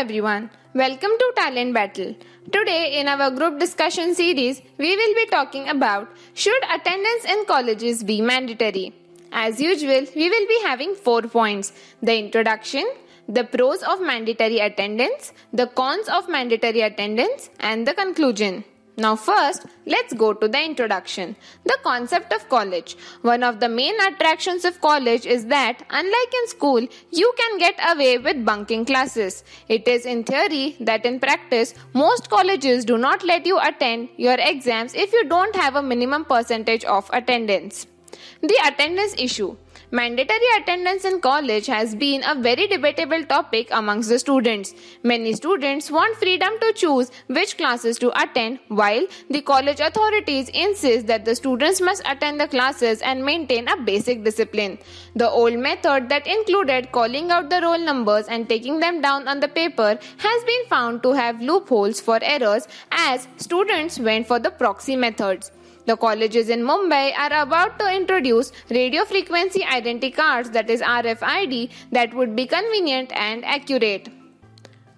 everyone. Welcome to Talent Battle. Today in our group discussion series, we will be talking about should attendance in colleges be mandatory? As usual, we will be having four points: the introduction, the pros of mandatory attendance, the cons of mandatory attendance, and the conclusion. Now, first, let's go to the introduction. The concept of college. One of the main attractions of college is that, unlike in school, you can get away with bunking classes. It is in theory that in practice, most colleges do not let you attend your exams if you don't have a minimum percentage of attendance. The attendance issue. Mandatory attendance in college has been a very debatable topic amongst the students. Many students want freedom to choose which classes to attend, while the college authorities insist that the students must attend the classes and maintain a basic discipline. The old method that included calling out the roll numbers and taking them down on the paper has been found to have loopholes for errors as students went for the proxy methods. The colleges in Mumbai are about to introduce radio frequency identity cards that is RFID that would be convenient and accurate.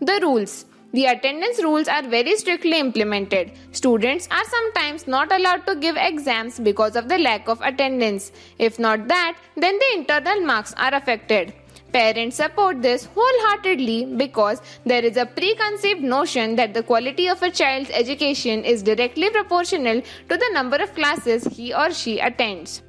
The rules the attendance rules are very strictly implemented. Students are sometimes not allowed to give exams because of the lack of attendance. If not that, then the internal marks are affected. Parents support this wholeheartedly because there is a preconceived notion that the quality of a child's education is directly proportional to the number of classes he or she attends.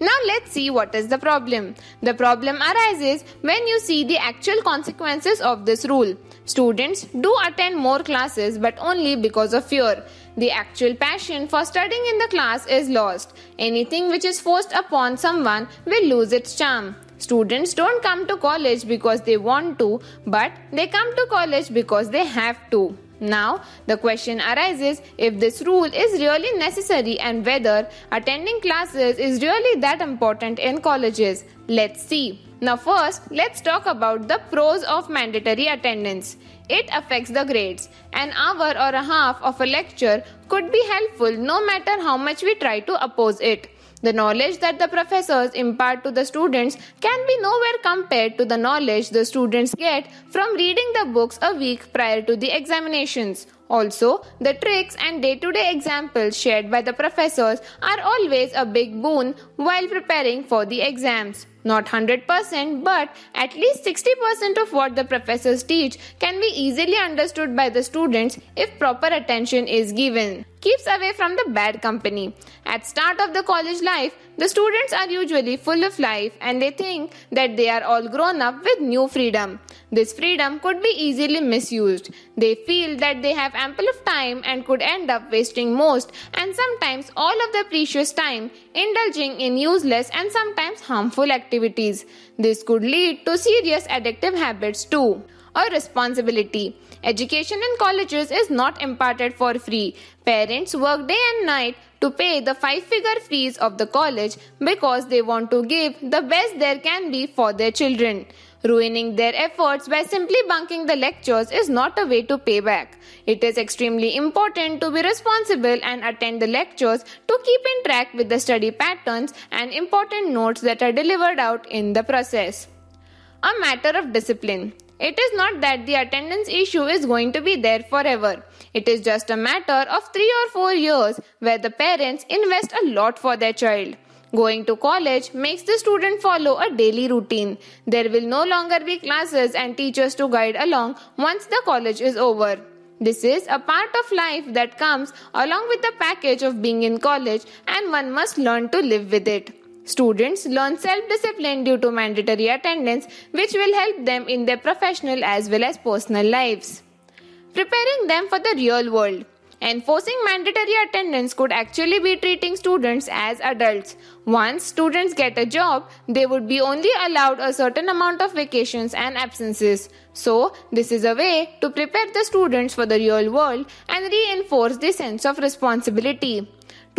Now let's see what is the problem. The problem arises when you see the actual consequences of this rule. Students do attend more classes but only because of fear. The actual passion for studying in the class is lost. Anything which is forced upon someone will lose its charm. Students don't come to college because they want to, but they come to college because they have to. Now, the question arises if this rule is really necessary and whether attending classes is really that important in colleges. Let's see. Now, first, let's talk about the pros of mandatory attendance. It affects the grades. An hour or a half of a lecture could be helpful no matter how much we try to oppose it. The knowledge that the professors impart to the students can be nowhere compared to the knowledge the students get from reading the books a week prior to the examinations also, the tricks and day to day examples shared by the professors are always a big boon while preparing for the exams. Not 100%, but at least 60% of what the professors teach can be easily understood by the students if proper attention is given. Keeps away from the bad company. At start of the college life, the students are usually full of life and they think that they are all grown up with new freedom. This freedom could be easily misused. They feel that they have ample of time and could end up wasting most and sometimes all of their precious time indulging in useless and sometimes harmful activities. This could lead to serious addictive habits too a responsibility. Education in colleges is not imparted for free. Parents work day and night to pay the five figure fees of the college because they want to give the best there can be for their children. Ruining their efforts by simply bunking the lectures is not a way to pay back. It is extremely important to be responsible and attend the lectures to keep in track with the study patterns and important notes that are delivered out in the process. A matter of discipline. It is not that the attendance issue is going to be there forever. It is just a matter of 3 or 4 years where the parents invest a lot for their child. Going to college makes the student follow a daily routine. There will no longer be classes and teachers to guide along once the college is over. This is a part of life that comes along with the package of being in college, and one must learn to live with it. Students learn self discipline due to mandatory attendance, which will help them in their professional as well as personal lives, preparing them for the real world. Enforcing mandatory attendance could actually be treating students as adults. Once students get a job, they would be only allowed a certain amount of vacations and absences. So, this is a way to prepare the students for the real world and reinforce the sense of responsibility.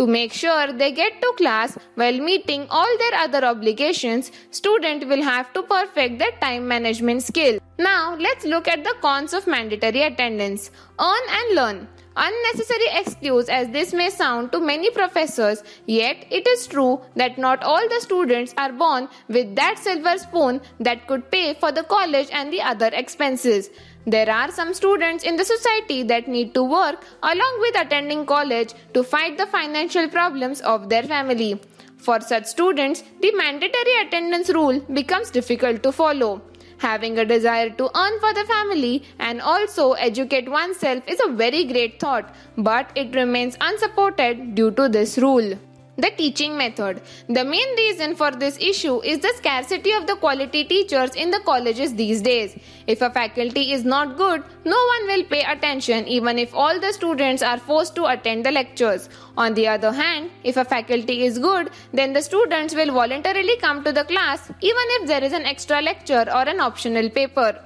To make sure they get to class while meeting all their other obligations, student will have to perfect their time management skill. Now let's look at the cons of mandatory attendance. Earn and learn. Unnecessary excuse as this may sound to many professors, yet it is true that not all the students are born with that silver spoon that could pay for the college and the other expenses. There are some students in the society that need to work along with attending college to fight the financial problems of their family. For such students, the mandatory attendance rule becomes difficult to follow. Having a desire to earn for the family and also educate oneself is a very great thought, but it remains unsupported due to this rule. The teaching method. The main reason for this issue is the scarcity of the quality teachers in the colleges these days. If a faculty is not good, no one will pay attention even if all the students are forced to attend the lectures. On the other hand, if a faculty is good, then the students will voluntarily come to the class even if there is an extra lecture or an optional paper.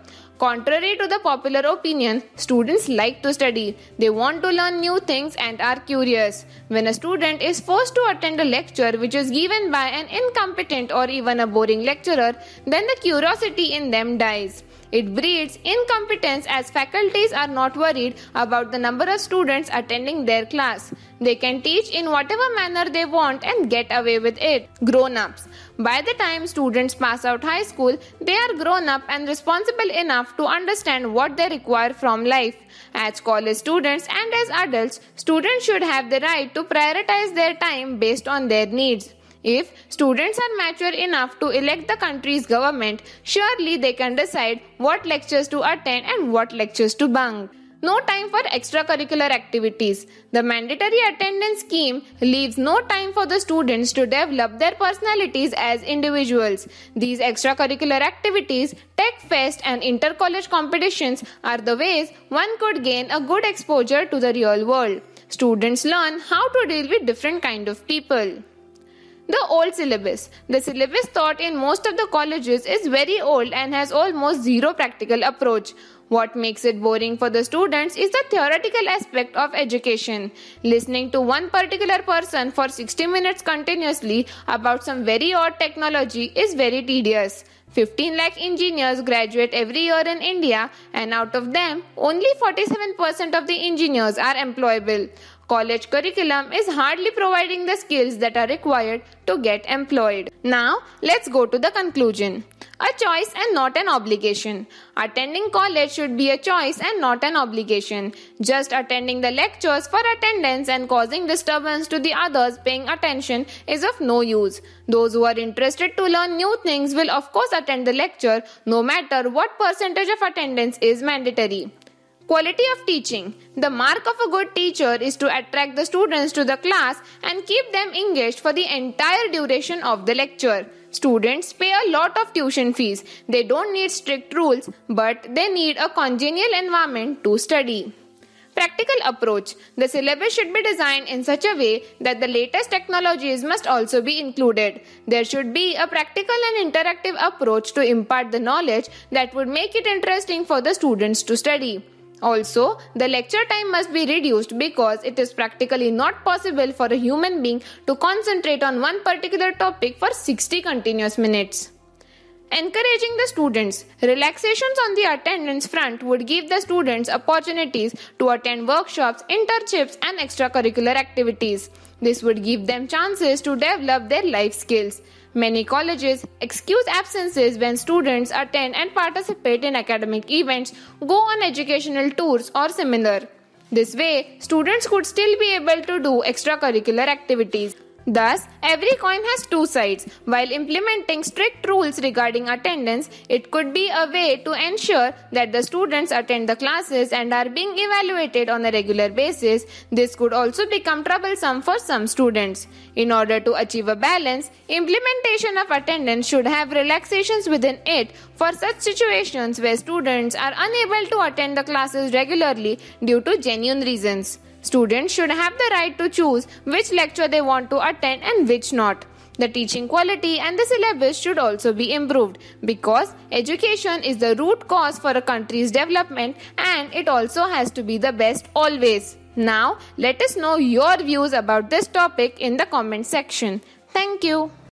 Contrary to the popular opinion, students like to study. They want to learn new things and are curious. When a student is forced to attend a lecture which is given by an incompetent or even a boring lecturer, then the curiosity in them dies. It breeds incompetence as faculties are not worried about the number of students attending their class. They can teach in whatever manner they want and get away with it. Grown ups. By the time students pass out high school, they are grown up and responsible enough to understand what they require from life. As college students and as adults, students should have the right to prioritize their time based on their needs. If students are mature enough to elect the country's government, surely they can decide what lectures to attend and what lectures to bunk. No time for extracurricular activities. The mandatory attendance scheme leaves no time for the students to develop their personalities as individuals. These extracurricular activities, tech fest, and inter college competitions are the ways one could gain a good exposure to the real world. Students learn how to deal with different kind of people. The old syllabus. The syllabus taught in most of the colleges is very old and has almost zero practical approach. What makes it boring for the students is the theoretical aspect of education. Listening to one particular person for 60 minutes continuously about some very odd technology is very tedious. 15 lakh engineers graduate every year in India, and out of them, only 47% of the engineers are employable. College curriculum is hardly providing the skills that are required to get employed. Now, let's go to the conclusion. A choice and not an obligation. Attending college should be a choice and not an obligation. Just attending the lectures for attendance and causing disturbance to the others paying attention is of no use. Those who are interested to learn new things will, of course, attend the lecture no matter what percentage of attendance is mandatory. Quality of teaching. The mark of a good teacher is to attract the students to the class and keep them engaged for the entire duration of the lecture. Students pay a lot of tuition fees. They don't need strict rules, but they need a congenial environment to study. Practical approach. The syllabus should be designed in such a way that the latest technologies must also be included. There should be a practical and interactive approach to impart the knowledge that would make it interesting for the students to study. Also, the lecture time must be reduced because it is practically not possible for a human being to concentrate on one particular topic for 60 continuous minutes. Encouraging the students. Relaxations on the attendance front would give the students opportunities to attend workshops, internships, and extracurricular activities. This would give them chances to develop their life skills. Many colleges excuse absences when students attend and participate in academic events, go on educational tours or similar. This way, students could still be able to do extracurricular activities. Thus, every coin has two sides. While implementing strict rules regarding attendance, it could be a way to ensure that the students attend the classes and are being evaluated on a regular basis. This could also become troublesome for some students. In order to achieve a balance, implementation of attendance should have relaxations within it for such situations where students are unable to attend the classes regularly due to genuine reasons. Students should have the right to choose which lecture they want to attend and which not. The teaching quality and the syllabus should also be improved because education is the root cause for a country's development and it also has to be the best always. Now, let us know your views about this topic in the comment section. Thank you.